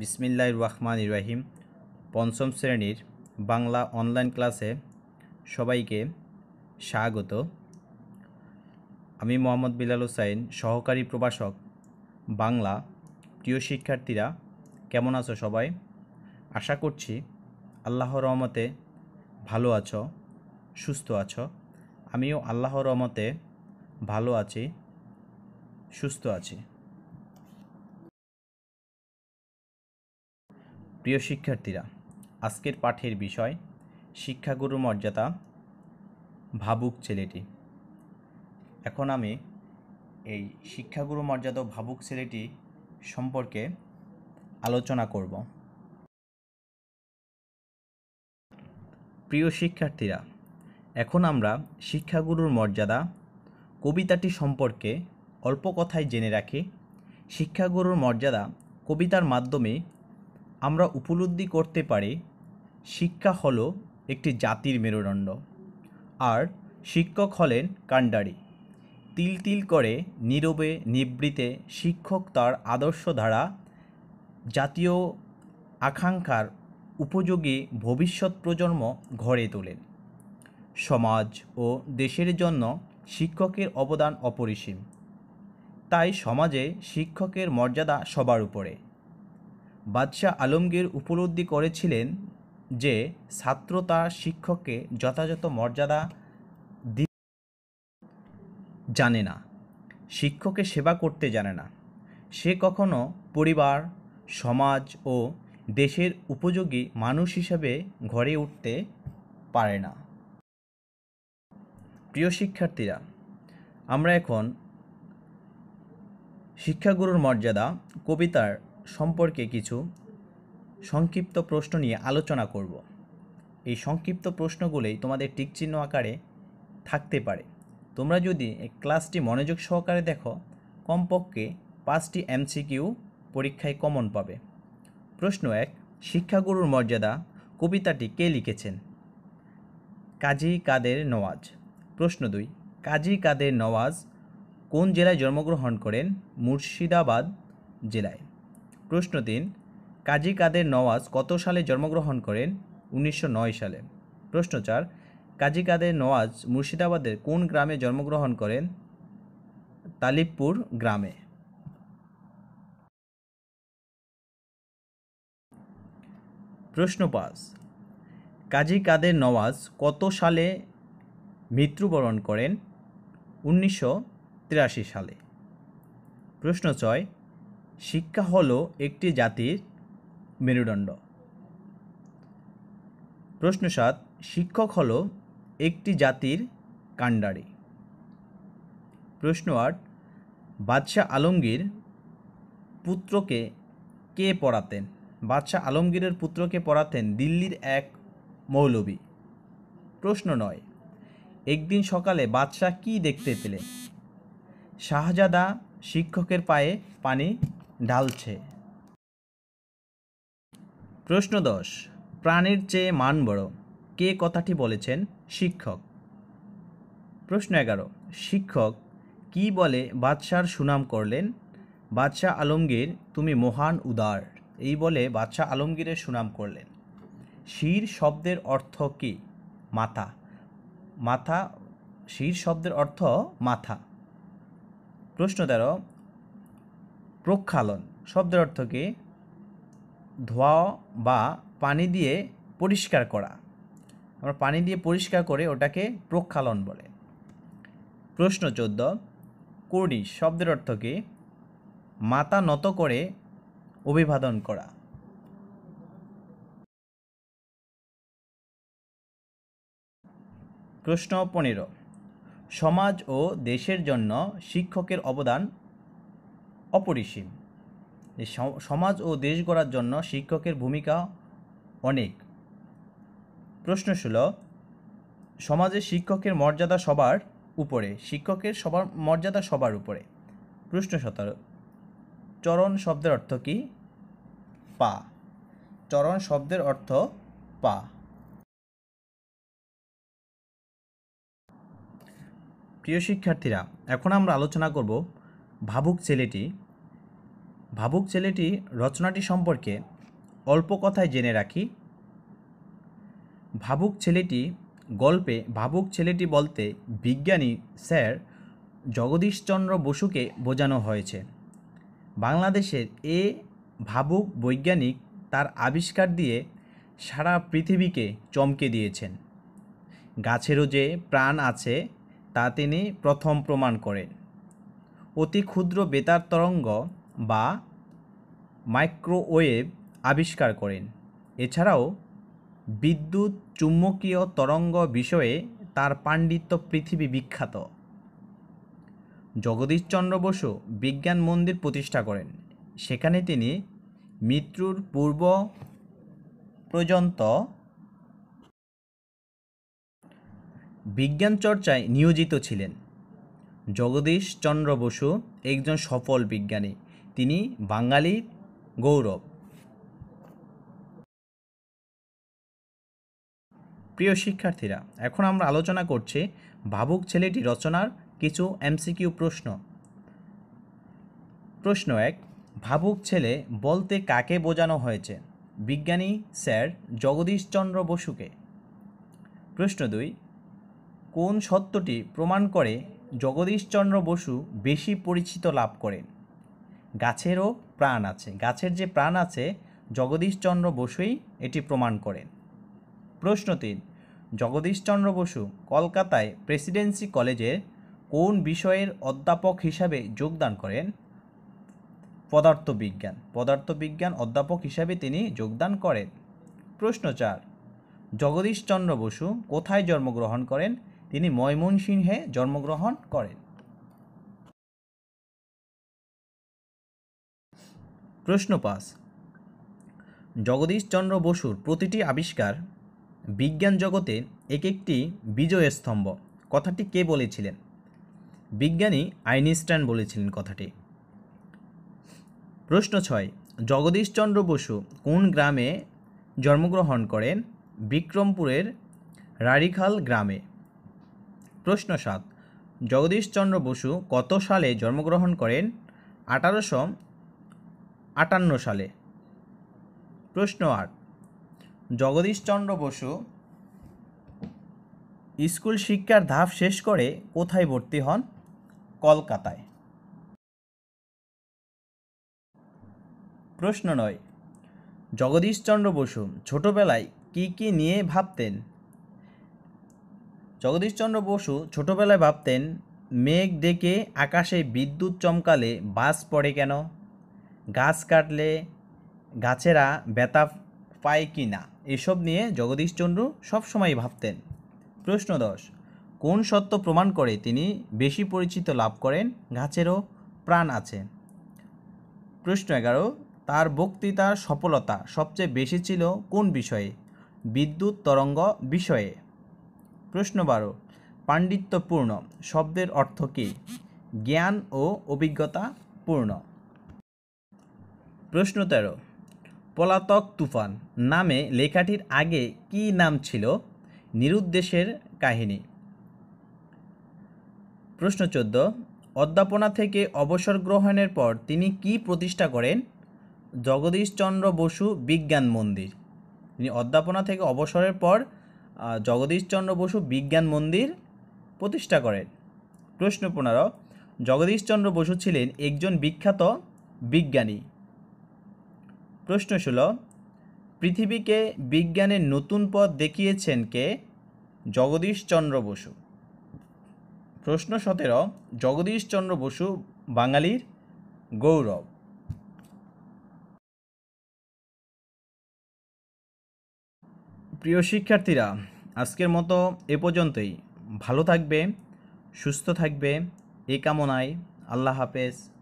বিসমিল্লা রহমান ইব্রাহিম পঞ্চম শ্রেণীর বাংলা অনলাইন ক্লাসে সবাইকে স্বাগত আমি মোহাম্মদ বিলাল হুসাইন সহকারী প্রভাষক বাংলা প্রিয় শিক্ষার্থীরা কেমন আছো সবাই আশা করছি আল্লাহ রহমতে ভালো আছো সুস্থ আছো আমিও আল্লাহ রহমতে ভালো আছি সুস্থ আছি প্রিয় শিক্ষার্থীরা আজকের পাঠের বিষয় শিক্ষাগুরু মর্যাদা ভাবুক ছেলেটি এখন আমি এই শিক্ষাগুরু মর্যাদা ভাবুক ছেলেটি সম্পর্কে আলোচনা করব প্রিয় শিক্ষার্থীরা এখন আমরা শিক্ষাগুরুর মর্যাদা কবিতাটি সম্পর্কে অল্প কথায় জেনে রাখি শিক্ষাগুরুর মর্যাদা কবিতার মাধ্যমে আমরা উপলব্ধি করতে পারি শিক্ষা হল একটি জাতির মেরুদণ্ড আর শিক্ষক হলেন কাণ্ডারি তিল তিল করে নীরবে নিবৃতে শিক্ষক তার আদর্শ ধারা জাতীয় আকাঙ্ক্ষার উপযোগী ভবিষ্যৎ প্রজন্ম গড়ে তোলেন সমাজ ও দেশের জন্য শিক্ষকের অবদান অপরিসীম তাই সমাজে শিক্ষকের মর্যাদা সবার উপরে বাদশাহ আলমগীর উপলব্ধি করেছিলেন যে ছাত্র তার শিক্ষককে যথাযথ মর্যাদা দি জানে না শিক্ষকে সেবা করতে জানে না সে কখনো পরিবার সমাজ ও দেশের উপযোগী মানুষ হিসাবে ঘরে উঠতে পারে না প্রিয় শিক্ষার্থীরা আমরা এখন শিক্ষাগুরুর মর্যাদা কবিতার সম্পর্কে কিছু সংক্ষিপ্ত প্রশ্ন নিয়ে আলোচনা করব এই সংক্ষিপ্ত প্রশ্নগুলোই তোমাদের টিকচিহ্ন আকারে থাকতে পারে তোমরা যদি ক্লাসটি মনোযোগ সহকারে দেখো কমপক্ষে পাঁচটি এমসিকিউ পরীক্ষায় কমন পাবে প্রশ্ন এক শিক্ষাগুরুর মর্যাদা কবিতাটি কে লিখেছেন কাজী কাদের নওয়াজ প্রশ্ন দুই কাজী কাদের নওয়াজ কোন জেলায় জন্মগ্রহণ করেন মুর্শিদাবাদ জেলায় প্রশ্ন তিন কাজী কাদের নওয়াজ কত সালে জন্মগ্রহণ করেন উনিশশো সালে প্রশ্ন চার কাজী কাদের নওয়াজ মুর্শিদাবাদের কোন গ্রামে জন্মগ্রহণ করেন তালিবপুর গ্রামে প্রশ্ন পাঁচ কাজী কাদের নওয়াজ কত সালে মৃত্যুবরণ করেন উনিশশো সালে প্রশ্ন ছয় শিক্ষা হলো একটি জাতির মেরুদণ্ড প্রশ্ন সাত শিক্ষক হলো একটি জাতির কাণ্ডারি প্রশ্ন আট বাদশাহ আলমগীর পুত্রকে কে পড়াতেন বাদশাহ আলমগীরের পুত্রকে পড়াতেন দিল্লির এক মৌলবী প্রশ্ন নয় একদিন সকালে বাদশাহ কি দেখতে পেলেন শাহজাদা শিক্ষকের পায়ে পানি ঢালছে প্রশ্ন দশ প্রাণীর চেয়ে মান বড় কে কথাটি বলেছেন শিক্ষক প্রশ্ন এগারো শিক্ষক কি বলে বাদশার সুনাম করলেন বাদশাহ আলমগীর তুমি মহান উদার এই বলে বাদশাহ আলমগীরের সুনাম করলেন শির শব্দের অর্থ কি মাথা মাথা শির শব্দের অর্থ মাথা প্রশ্ন তেরো প্রক্ষালন শব্দের অর্থ কি ধোয়া বা পানি দিয়ে পরিষ্কার করা আমরা পানি দিয়ে পরিষ্কার করে ওটাকে প্রক্ষালন বলে প্রশ্ন চোদ্দ কর্নিশ শব্দের অর্থ কি মাতা নত করে অভিবাদন করা প্রশ্ন পনেরো সমাজ ও দেশের জন্য শিক্ষকের অবদান অপরিসীম যে সমাজ ও দেশ গড়ার জন্য শিক্ষকের ভূমিকা অনেক প্রশ্ন ছিল সমাজে শিক্ষকের মর্যাদা সবার উপরে শিক্ষকের সবার মর্যাদা সবার উপরে প্রশ্ন সতেরো চরণ শব্দের অর্থ কি পা চরণ শব্দের অর্থ পা প্রিয় শিক্ষার্থীরা এখন আমরা আলোচনা করব ভাবুক ছেলেটি ভাবুক ছেলেটি রচনাটি সম্পর্কে অল্প কথায় জেনে রাখি ভাবুক ছেলেটি গল্পে ভাবুক ছেলেটি বলতে বিজ্ঞানী স্যার জগদীশচন্দ্র বসুকে বোঝানো হয়েছে বাংলাদেশের এ ভাবুক বৈজ্ঞানিক তার আবিষ্কার দিয়ে সারা পৃথিবীকে চমকে দিয়েছেন গাছেরও যে প্রাণ আছে তা তিনি প্রথম প্রমাণ করেন অতি ক্ষুদ্র বেতার তরঙ্গ বা মাইক্রোওয়েভ আবিষ্কার করেন এছাড়াও বিদ্যুৎ চুম্বকীয় তরঙ্গ বিষয়ে তার পাণ্ডিত্য পৃথিবী বিখ্যাত জগদীশচন্দ্র বসু বিজ্ঞান মন্দির প্রতিষ্ঠা করেন সেখানে তিনি মৃত্যুর পূর্ব পর্যন্ত বিজ্ঞান চর্চায় নিয়োজিত ছিলেন জগদীশ চন্দ্র বসু একজন সফল বিজ্ঞানী তিনি বাঙালির গৌরব প্রিয় শিক্ষার্থীরা এখন আমরা আলোচনা করছি ভাবুক ছেলেটি রচনার কিছু এমসিকিউ প্রশ্ন প্রশ্ন এক ভাবুক ছেলে বলতে কাকে বোঝানো হয়েছে বিজ্ঞানী স্যার জগদীশচন্দ্র বসুকে প্রশ্ন দুই কোন সত্যটি প্রমাণ করে জগদীশচন্দ্র বসু বেশি পরিচিত লাভ করেন গাছেরও প্রাণ আছে গাছের যে প্রাণ আছে জগদীশচন্দ্র বসুই এটি প্রমাণ করেন প্রশ্ন তিন জগদীশচন্দ্র বসু কলকাতায় প্রেসিডেন্সি কলেজে কোন বিষয়ের অধ্যাপক হিসাবে যোগদান করেন পদার্থবিজ্ঞান পদার্থবিজ্ঞান অধ্যাপক হিসাবে তিনি যোগদান করেন প্রশ্ন চার জগদীশচন্দ্র বসু কোথায় জন্মগ্রহণ করেন তিনি ময়মনসিংহে জন্মগ্রহণ করেন প্রশ্ন পাঁচ জগদীশচন্দ্র বসুর প্রতিটি আবিষ্কার বিজ্ঞান জগতে এক একটি বিজয় স্তম্ভ কথাটি কে বলেছিলেন বিজ্ঞানী আইনস্টাইন বলেছিলেন কথাটি প্রশ্ন ছয় জগদীশচন্দ্র বসু কোন গ্রামে জন্মগ্রহণ করেন বিক্রমপুরের রারিখাল গ্রামে প্রশ্ন সাত জগদীশচন্দ্র বসু কত সালে জন্মগ্রহণ করেন আঠারোশো আটান্ন সালে প্রশ্ন আট জগদীশচন্দ্র বসু স্কুল শিক্ষার ধাপ শেষ করে কোথায় ভর্তি হন কলকাতায় প্রশ্ন নয় জগদীশচন্দ্র বসু ছোটবেলায় কি কি নিয়ে ভাবতেন জগদীশচন্দ্র বসু ছোটবেলায় ভাবতেন মেঘ ডেকে আকাশে বিদ্যুৎ চমকালে বাস পড়ে কেন গাছ কাটলে গাছেরা ব্যথা পায় কি না এসব নিয়ে জগদীশচন্দ্র সবসময় ভাবতেন প্রশ্ন দশ কোন সত্য প্রমাণ করে তিনি বেশি পরিচিত লাভ করেন গাছেরও প্রাণ আছে প্রশ্ন এগারো তার বক্তৃতার সফলতা সবচেয়ে বেশি ছিল কোন বিষয়ে বিদ্যুৎ তরঙ্গ বিষয়ে প্রশ্ন বারো পাণ্ডিত্যপূর্ণ শব্দের অর্থ কী জ্ঞান ও অভিজ্ঞতা পূর্ণ প্রশ্ন তেরো পলাতক তুফান নামে লেখাটির আগে কি নাম ছিল নিরুদ্দেশের কাহিনী প্রশ্ন চোদ্দ অধ্যাপনা থেকে অবসর গ্রহণের পর তিনি কি প্রতিষ্ঠা করেন জগদীশচন্দ্র বসু বিজ্ঞান মন্দির তিনি অধ্যাপনা থেকে অবসরের পর জগদীশচন্দ্র বসু বিজ্ঞান মন্দির প্রতিষ্ঠা করেন প্রশ্ন পনেরো জগদীশচন্দ্র বসু ছিলেন একজন বিখ্যাত বিজ্ঞানী প্রশ্ন ছিল পৃথিবীকে বিজ্ঞানের নতুন পথ দেখিয়েছেন কে জগদীশচন্দ্র বসু প্রশ্ন সতেরো জগদীশচন্দ্র বসু বাঙালির গৌরব প্রিয় শিক্ষার্থীরা আজকের মতো এ পর্যন্তই ভালো থাকবে সুস্থ থাকবে এ কামনায় আল্লাহ হাফেজ